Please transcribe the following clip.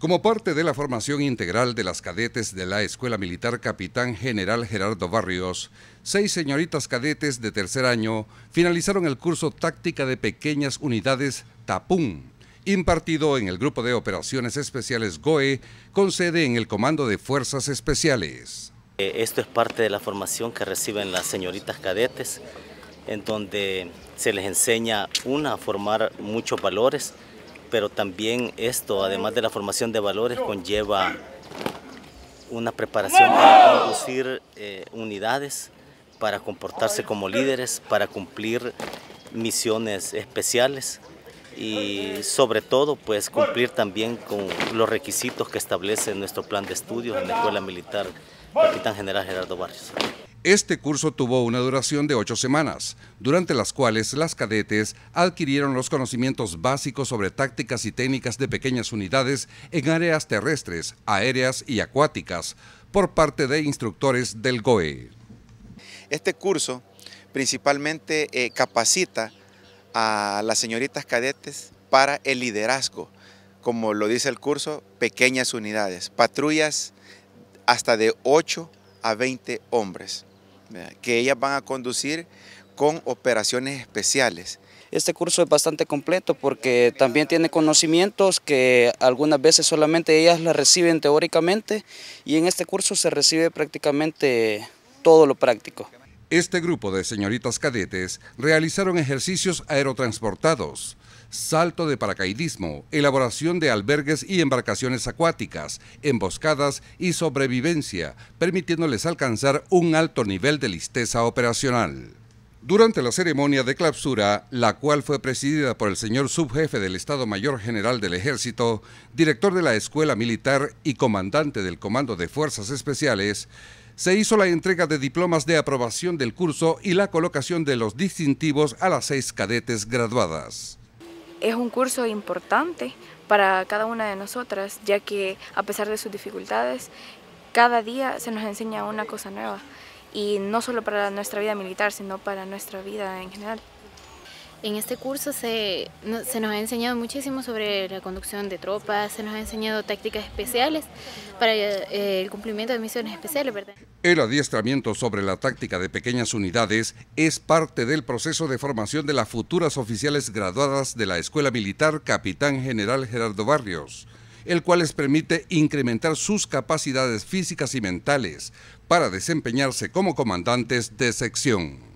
Como parte de la formación integral de las cadetes de la Escuela Militar Capitán General Gerardo Barrios, seis señoritas cadetes de tercer año finalizaron el curso Táctica de Pequeñas Unidades TAPUM, impartido en el Grupo de Operaciones Especiales GOE, con sede en el Comando de Fuerzas Especiales. Eh, esto es parte de la formación que reciben las señoritas cadetes, en donde se les enseña, una, a formar muchos valores, pero también esto, además de la formación de valores, conlleva una preparación para conducir eh, unidades, para comportarse como líderes, para cumplir misiones especiales y sobre todo pues cumplir también con los requisitos que establece nuestro plan de estudios en la Escuela Militar Capitán General Gerardo Barrios. Este curso tuvo una duración de ocho semanas, durante las cuales las cadetes adquirieron los conocimientos básicos sobre tácticas y técnicas de pequeñas unidades en áreas terrestres, aéreas y acuáticas por parte de instructores del GOE. Este curso principalmente eh, capacita a las señoritas cadetes para el liderazgo, como lo dice el curso, pequeñas unidades, patrullas hasta de 8 a 20 hombres que ellas van a conducir con operaciones especiales. Este curso es bastante completo porque también tiene conocimientos que algunas veces solamente ellas las reciben teóricamente y en este curso se recibe prácticamente todo lo práctico. Este grupo de señoritas cadetes realizaron ejercicios aerotransportados salto de paracaidismo, elaboración de albergues y embarcaciones acuáticas, emboscadas y sobrevivencia, permitiéndoles alcanzar un alto nivel de listeza operacional. Durante la ceremonia de clausura, la cual fue presidida por el señor subjefe del Estado Mayor General del Ejército, director de la Escuela Militar y comandante del Comando de Fuerzas Especiales, se hizo la entrega de diplomas de aprobación del curso y la colocación de los distintivos a las seis cadetes graduadas es un curso importante para cada una de nosotras, ya que a pesar de sus dificultades, cada día se nos enseña una cosa nueva, y no solo para nuestra vida militar, sino para nuestra vida en general. En este curso se, nos ha enseñado muchísimo sobre la conducción de tropas, se nos ha enseñado tácticas especiales para eh, el cumplimiento de misiones especiales. El adiestramiento sobre la táctica de pequeñas unidades es parte del proceso de formación de las futuras oficiales graduadas de la Escuela Militar Capitán General Gerardo Barrios el cual les permite incrementar sus capacidades físicas y mentales para desempeñarse como comandantes de sección.